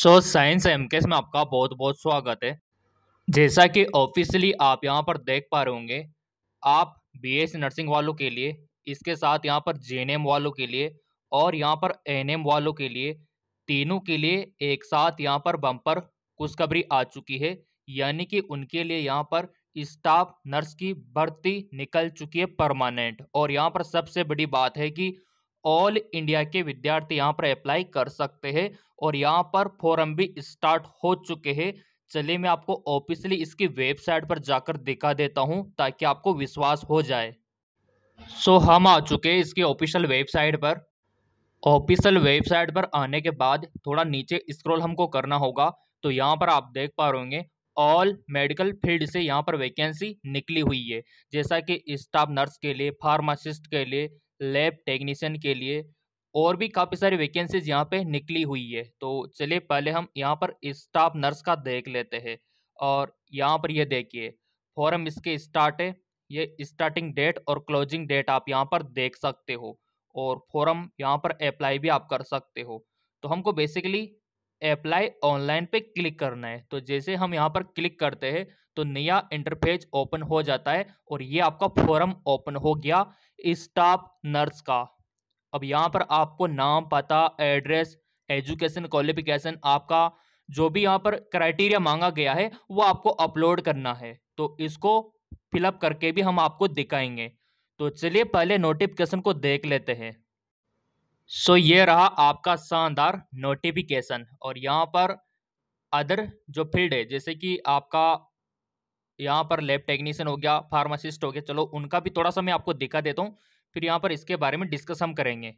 so science M case में आपका बहुत बहुत स्वागत है जैसा कि ऑफिशियली आप यहाँ पर देख पा रहे होंगे आप बीएस नर्सिंग e वालों के लिए इसके साथ यहाँ पर जेएनएम वालों के लिए और यहाँ पर एनएम वालों के लिए तीनों के लिए एक साथ यहाँ पर बम्पर खुशखबरी आ चुकी है यानी कि उनके लिए यहाँ पर स्टाफ नर्स की भर्ती निकल चुकी है परमानेंट और यहाँ पर सबसे बड़ी बात है कि ऑल इंडिया के विद्यार्थी यहाँ पर अप्लाई कर सकते हैं और यहाँ पर फॉरम भी स्टार्ट हो चुके हैं चलिए मैं आपको ऑफिशियली इसकी वेबसाइट पर जाकर दिखा देता हूँ ताकि आपको विश्वास हो जाए सो so, हम आ चुके हैं इसकी ऑफिशियल वेबसाइट पर ऑफिशियल वेबसाइट पर आने के बाद थोड़ा नीचे स्क्रॉल हमको करना होगा तो यहाँ पर आप देख पा रहे ऑल मेडिकल फील्ड से यहाँ पर वैकेंसी निकली हुई है जैसा कि स्टाफ नर्स के लिए फार्मासिस्ट के लिए लैब टेक्नीशियन के लिए और भी काफ़ी सारी वैकेंसीज यहाँ पे निकली हुई है तो चलिए पहले हम यहाँ पर स्टाफ नर्स का देख लेते हैं और यहाँ पर यह देखिए फॉरम इसके स्टार्ट है ये स्टार्टिंग डेट और क्लोजिंग डेट आप यहाँ पर देख सकते हो और फॉरम यहाँ पर अप्लाई भी आप कर सकते हो तो हमको बेसिकली अप्लाई ऑनलाइन पे क्लिक करना है तो जैसे हम यहाँ पर क्लिक करते हैं तो नया इंटरफेज ओपन हो जाता है और ये आपका फॉरम ओपन हो गया स्टाफ नर्स का अब यहाँ पर आपको नाम पता एड्रेस एजुकेशन क्वालिफिकेशन आपका जो भी यहाँ पर क्राइटेरिया मांगा गया है वो आपको अपलोड करना है तो इसको फिलअप करके भी हम आपको दिखाएंगे तो चलिए पहले नोटिफिकेशन को देख लेते हैं सो so, ये रहा आपका शानदार नोटिफिकेशन और यहाँ पर अदर जो फील्ड है जैसे कि आपका यहाँ पर लैब टेक्नीशियन हो गया फार्मासिस्ट हो गया चलो उनका भी थोड़ा सा मैं आपको दिखा देता हूँ फिर यहाँ पर इसके बारे में डिस्कस हम करेंगे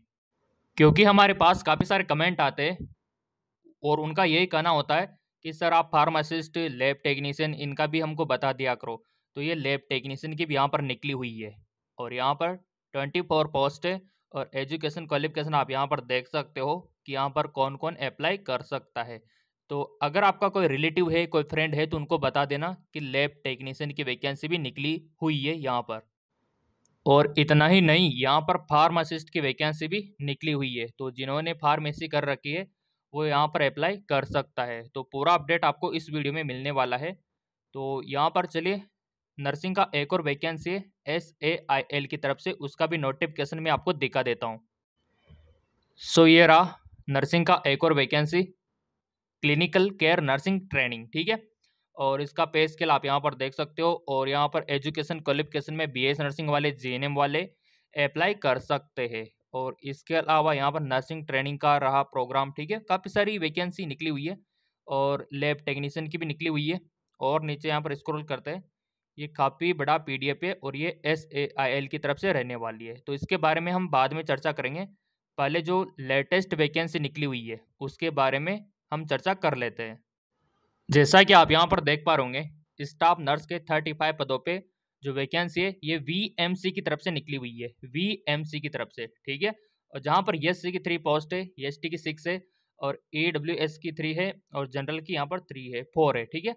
क्योंकि हमारे पास काफ़ी सारे कमेंट आते हैं और उनका यही कहना होता है कि सर आप फार्मासिस्ट लैब टेक्नीशियन इनका भी हमको बता दिया करो तो ये लैब टेक्नीशियन की भी यहाँ पर निकली हुई है और यहाँ पर ट्वेंटी फोर पोस्ट है और एजुकेशन क्वालिफिकेशन आप यहाँ पर देख सकते हो कि यहाँ पर कौन कौन अप्लाई कर सकता है तो अगर आपका कोई रिलेटिव है कोई फ्रेंड है तो उनको बता देना कि लैब टेक्नीशियन की वैकेंसी भी निकली हुई है यहाँ पर और इतना ही नहीं यहाँ पर फार्मासिस्ट की वैकेंसी भी निकली हुई है तो जिन्होंने फार्मेसी कर रखी है वो यहाँ पर अप्लाई कर सकता है तो पूरा अपडेट आपको इस वीडियो में मिलने वाला है तो यहाँ पर चलिए नर्सिंग का एक और वैकेंसी है एस ए आई एल की तरफ से उसका भी नोटिफिकेशन मैं आपको दिखा देता हूँ सो so, ये रहा नर्सिंग का एक और vacancy clinical care nursing training ठीक है और इसका पे स्केल आप यहाँ पर देख सकते हो और यहाँ पर एजुकेशन क्वालिफिकेशन में बी नर्सिंग वाले जे वाले अप्लाई कर सकते हैं और इसके अलावा यहाँ पर नर्सिंग ट्रेनिंग का रहा प्रोग्राम ठीक है काफ़ी सारी वैकेंसी निकली हुई है और लैब टेक्नीशियन की भी निकली हुई है और नीचे यहाँ पर स्क्रॉल करते हैं ये काफ़ी बड़ा पीडीएफ है और ये एस ए आई एल की तरफ से रहने वाली है तो इसके बारे में हम बाद में चर्चा करेंगे पहले जो लेटेस्ट वैकेंसी निकली हुई है उसके बारे में हम चर्चा कर लेते हैं जैसा कि आप यहाँ पर देख पा रहे होंगे स्टाफ नर्स के 35 पदों पे जो वैकेंसी है ये सी की तरफ से निकली हुई है सी की तरफ से ठीक है और जहाँ पर एस की थ्री पोस्ट है एस की सिक्स है और ए की थ्री है और जनरल की यहाँ पर थ्री है फोर है ठीक है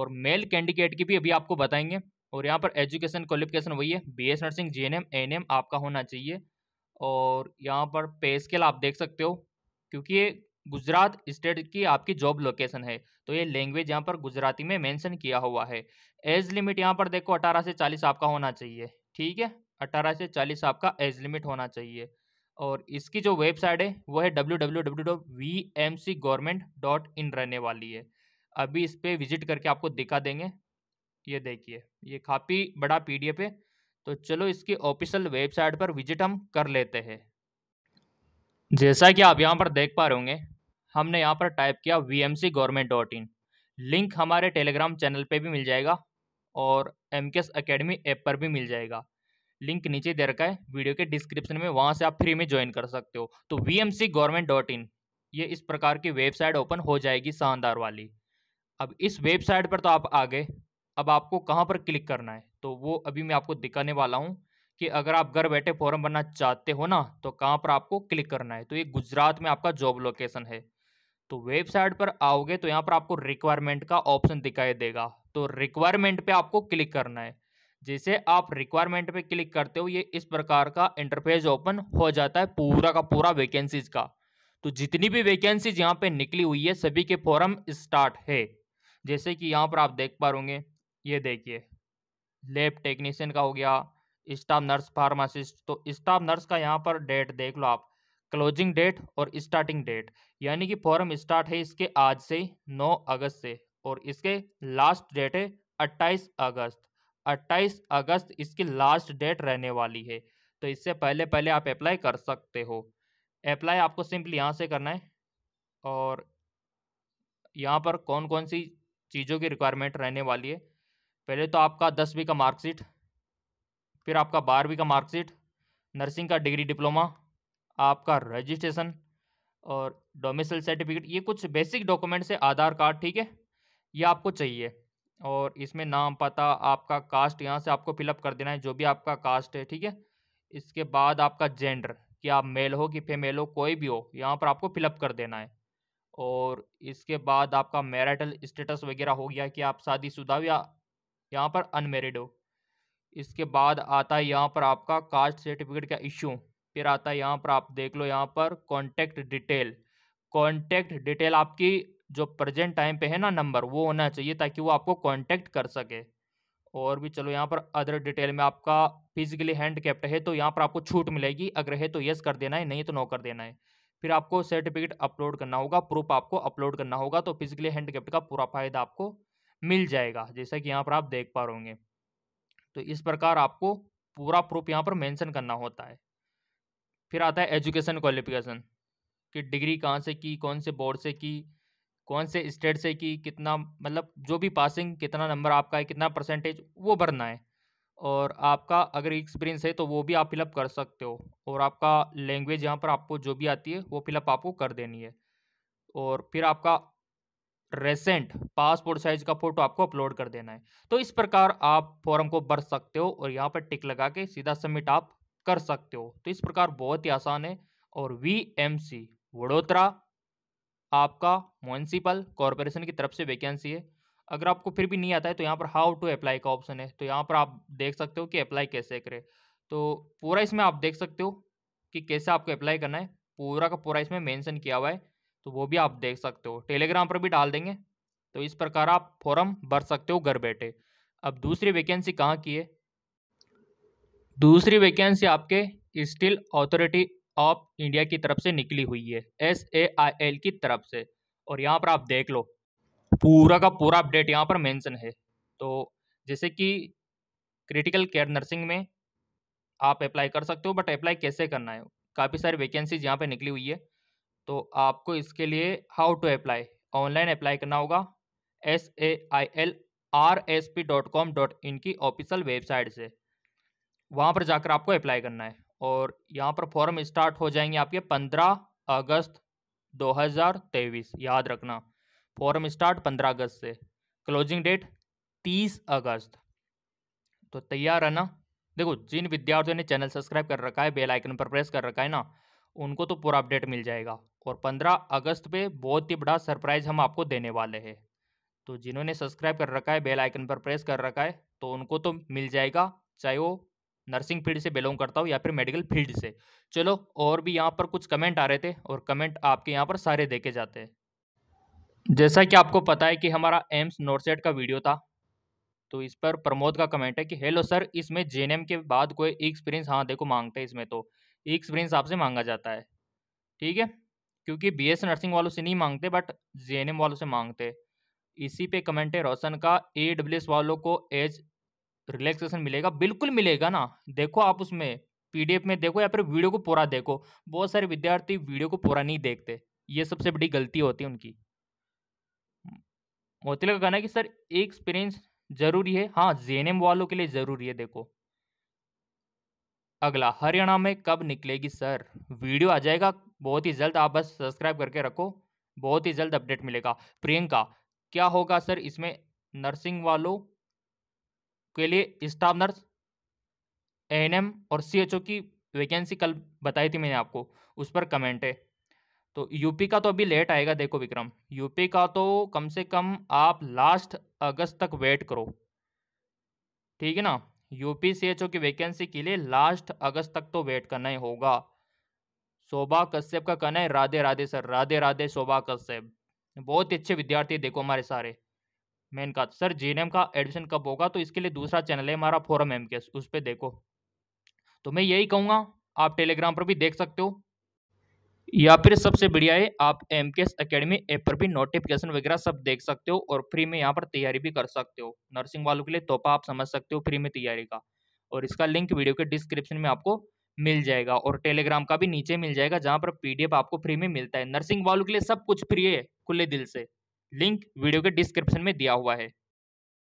और मेल कैंडिडेट की भी अभी आपको बताएंगे और यहाँ पर एजुकेशन क्वालिफिकेशन वही है B S nursing G N M N M आपका होना चाहिए और यहाँ पर पे स्केल आप देख सकते हो क्योंकि ये गुजरात स्टेट की आपकी जॉब लोकेशन है तो ये लैंग्वेज यहाँ पर गुजराती में मेंशन किया हुआ है एज लिमिट यहाँ पर देखो 18 से 40 आपका होना चाहिए ठीक है 18 से 40 आपका एज लिमिट होना चाहिए और इसकी जो वेबसाइट है वो है डब्ल्यू रहने वाली है अभी इस पर विजिट करके आपको दिखा देंगे ये देखिए ये काफ़ी बड़ा पी है तो चलो इसकी ऑफिशियल वेबसाइट पर विजिट हम कर लेते हैं जैसा कि आप यहाँ पर देख पा रहे होंगे हमने यहाँ पर टाइप किया V M C government dot in link हमारे टेलीग्राम चैनल पे भी मिल जाएगा और एम के एस अकेडमी ऐप पर भी मिल जाएगा लिंक नीचे दे रखा है वीडियो के डिस्क्रिप्शन में वहाँ से आप फ्री में ज्वाइन कर सकते हो तो V M C government dot in ये इस प्रकार की वेबसाइट ओपन हो जाएगी शानदार वाली अब इस वेबसाइट पर तो आप आ गए अब आपको कहाँ पर क्लिक करना है तो वो अभी मैं आपको दिखाने वाला हूँ कि अगर आप घर बैठे फॉर्म भरना चाहते हो ना तो कहाँ पर आपको क्लिक करना है तो ये गुजरात में आपका जॉब लोकेशन है तो वेबसाइट पर आओगे तो यहाँ पर आपको रिक्वायरमेंट का ऑप्शन दिखाई देगा तो रिक्वायरमेंट पे आपको क्लिक करना है जैसे आप रिक्वायरमेंट पे क्लिक करते हो ये इस प्रकार का इंटरफेस ओपन हो जाता है पूरा का पूरा वैकेंसीज का तो जितनी भी वैकेंसीज यहाँ पे निकली हुई है सभी के फॉरम स्टार्ट है जैसे कि यहाँ पर आप देख पा होंगे ये देखिए लैब टेक्नीशियन का हो गया स्टाफ नर्स फार्मासिस्ट तो स्टाफ नर्स का यहाँ पर डेट देख लो आप क्लोजिंग डेट और स्टार्टिंग डेट यानी कि फॉर्म स्टार्ट है इसके आज से 9 अगस्त से और इसके लास्ट डेट है 28 अगस्त 28 अगस्त इसकी लास्ट डेट रहने वाली है तो इससे पहले पहले आप अप्लाई कर सकते हो अप्लाई आपको सिंपली यहाँ से करना है और यहाँ पर कौन कौन सी चीज़ों की रिक्वायरमेंट रहने वाली है पहले तो आपका दसवीं का मार्कशीट फिर आपका बारहवीं का मार्कशीट नर्सिंग का डिग्री डिप्लोमा आपका रजिस्ट्रेशन और डोमिसल सर्टिफिकेट ये कुछ बेसिक डॉक्यूमेंट्स है आधार कार्ड ठीक है ये आपको चाहिए और इसमें नाम पता आपका कास्ट यहाँ से आपको फिलअप कर देना है जो भी आपका कास्ट है ठीक है इसके बाद आपका जेंडर कि आप मेल हो कि फीमेल हो कोई भी हो यहाँ पर आपको फिलअप कर देना है और इसके बाद आपका मैरिटल स्टेटस वगैरह हो गया कि आप शादीशुदा या यहाँ पर अनमेरिड हो इसके बाद आता है यहाँ पर आपका कास्ट सर्टिफिकेट का इशू फिर आता है यहाँ पर आप देख लो यहाँ पर कॉन्टैक्ट डिटेल कॉन्टैक्ट डिटेल आपकी जो प्रेजेंट टाइम पे है ना नंबर वो होना चाहिए ताकि वो आपको कॉन्टैक्ट कर सके और भी चलो यहाँ पर अदर डिटेल में आपका फिजिकली हैंड कैप्ट है तो यहाँ पर आपको छूट मिलेगी अगर है तो यस कर देना है नहीं तो नो कर देना है फिर आपको सर्टिफिकेट अपलोड करना होगा प्रूफ आपको अपलोड करना होगा तो फिजिकली हैंडकेप्ट का पूरा फायदा आपको मिल जाएगा जैसा कि यहाँ पर आप देख पा रहे होंगे तो इस प्रकार आपको पूरा प्रूफ यहाँ पर मेंशन करना होता है फिर आता है एजुकेशन क्वालिफिकेशन कि डिग्री कहाँ से की कौन से बोर्ड से की कौन से स्टेट से की कितना मतलब जो भी पासिंग कितना नंबर आपका है कितना परसेंटेज वो भरना है और आपका अगर एक्सपीरियंस है तो वो भी आप फिलअप कर सकते हो और आपका लैंग्वेज यहाँ पर आपको जो भी आती है वो फिलअप आपको कर देनी है और फिर आपका रेसेंट पासपोर्ट साइज का फोटो आपको अपलोड कर देना है तो इस प्रकार आप फॉर्म को भर सकते हो और यहाँ पर टिक लगा के सीधा सबमिट आप कर सकते हो तो इस प्रकार बहुत ही आसान है और वी एम सी वडोदरा आपका म्यूनसिपल कॉरपोरेशन की तरफ से वैकेंसी है अगर आपको फिर भी नहीं आता है तो यहाँ पर हाउ टू अप्लाई का ऑप्शन है तो यहाँ पर आप देख सकते हो कि अप्लाई कैसे करें तो पूरा इसमें आप देख सकते हो कि कैसे आपको अप्लाई करना है पूरा का पूरा इसमें मेंशन किया हुआ है तो वो भी आप देख सकते हो टेलीग्राम पर भी डाल देंगे तो इस प्रकार आप फॉर्म भर सकते हो घर बैठे अब दूसरी वैकेंसी कहाँ की है दूसरी वैकेंसी आपके स्टील अथॉरिटी ऑफ इंडिया की तरफ से निकली हुई है एस ए आई एल की तरफ से और यहाँ पर आप देख लो पूरा का पूरा अपडेट यहाँ पर मेंशन है तो जैसे कि क्रिटिकल केयर नर्सिंग में आप अप्लाई कर सकते हो बट अप्लाई कैसे करना है काफ़ी सारी वैकेंसीज यहाँ पे निकली हुई है तो आपको इसके लिए how to apply online apply करना होगा S A I L R S P dot com dot in की ऑफिशियल वेबसाइट से वहाँ पर जाकर आपको अप्लाई करना है और यहाँ पर फॉर्म स्टार्ट हो जाएंगे आपके पंद्रह अगस्त दो हजार तेईस याद रखना फॉर्म स्टार्ट पंद्रह अगस्त से क्लोजिंग डेट तीस अगस्त तो तैयार है ना देखो जिन विद्यार्थियों ने चैनल सब्सक्राइब कर रखा है बेल आइकन पर प्रेस कर रखा है ना उनको तो पूरा अपडेट मिल जाएगा और 15 अगस्त पे बहुत ही बड़ा सरप्राइज़ हम आपको देने वाले हैं तो जिन्होंने सब्सक्राइब कर रखा है बेल आइकन पर प्रेस कर रखा है तो उनको तो मिल जाएगा चाहे वो नर्सिंग फील्ड से बिलोंग करता हूँ या फिर मेडिकल फील्ड से चलो और भी यहाँ पर कुछ कमेंट आ रहे थे और कमेंट आपके यहाँ पर सारे देखे जाते हैं जैसा कि आपको पता है कि हमारा एम्स नोटसेट का वीडियो था तो इस पर प्रमोद का कमेंट है कि हेलो सर इसमें जे के बाद कोई एक्सपीरियंस हाँ देखो मांगते हैं इसमें तो एक्सपीरियंस आपसे मांगा जाता है ठीक है क्योंकि बी एस नर्सिंग वालों से नहीं मांगते बट जे एन एम वालों से मांगते इसी पे कमेंट है रोशन का ए डब्ल्यू एस वालों को एज रिलैक्सेशन मिलेगा बिल्कुल मिलेगा ना देखो आप उसमें पीडीएफ में देखो या फिर वीडियो को पूरा देखो बहुत सारे विद्यार्थी वीडियो को पूरा नहीं देखते ये सबसे बड़ी गलती होती है उनकी मोतिला का कहना है कि सर एक्सपीरियंस जरूरी है हाँ जे वालों के लिए ज़रूरी है देखो अगला हरियाणा में कब निकलेगी सर वीडियो आ जाएगा बहुत ही जल्द आप बस सब्सक्राइब करके रखो बहुत ही जल्द अपडेट मिलेगा प्रियंका क्या होगा सर इसमें नर्सिंग वालों के लिए स्टाफ नर्स एएनएम और सीएचओ की वैकेंसी कल बताई थी मैंने आपको उस पर कमेंट है तो यूपी का तो अभी लेट आएगा देखो विक्रम यूपी का तो कम से कम आप लास्ट अगस्त तक वेट करो ठीक है ना यूपी सी की वैकेंसी के लिए लास्ट अगस्त तक तो वेट करना ही होगा शोभा कश्यप का कहना है राधे राधे सर राधे राधे शोभा कश्यप बहुत ही अच्छे विद्यार्थी देखो हमारे सारे मेन का सर जी का एडमिशन कब होगा तो इसके लिए दूसरा चैनल है हमारा फोरम एम उस पर देखो तो मैं यही कहूँगा आप टेलीग्राम पर भी देख सकते हो या फिर सबसे बढ़िया है आप एम के एस अकेडमी ऐप पर भी नोटिफिकेशन वगैरह सब देख सकते हो और फ्री में यहाँ पर तैयारी भी कर सकते हो नर्सिंग वालों के लिए तोहफा आप समझ सकते हो फ्री में तैयारी का और इसका लिंक वीडियो के डिस्क्रिप्शन में आपको मिल जाएगा और टेलीग्राम का भी नीचे मिल जाएगा जहाँ पर पी आपको फ्री में मिलता है नर्सिंग वालों के लिए सब कुछ फ्री है खुले दिल से लिंक वीडियो के डिस्क्रिप्शन में दिया हुआ है